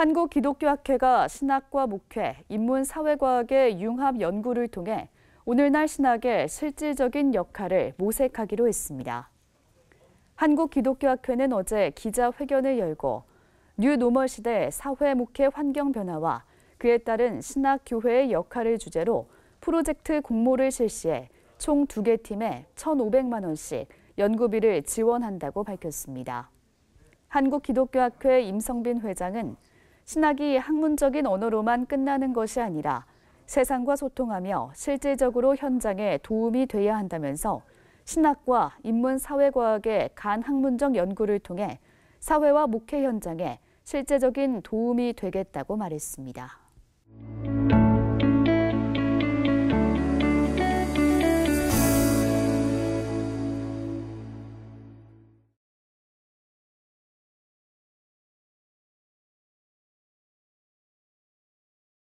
한국기독교학회가 신학과 목회, 인문사회과학의 융합 연구를 통해 오늘날 신학의 실질적인 역할을 모색하기로 했습니다. 한국기독교학회는 어제 기자회견을 열고 뉴노멀 시대 사회 목회 환경 변화와 그에 따른 신학교회의 역할을 주제로 프로젝트 공모를 실시해 총두개 팀에 1,500만 원씩 연구비를 지원한다고 밝혔습니다. 한국기독교학회 임성빈 회장은 신학이 학문적인 언어로만 끝나는 것이 아니라 세상과 소통하며 실질적으로 현장에 도움이 돼야 한다면서 신학과 인문사회과학의 간학문적 연구를 통해 사회와 목회 현장에 실제적인 도움이 되겠다고 말했습니다.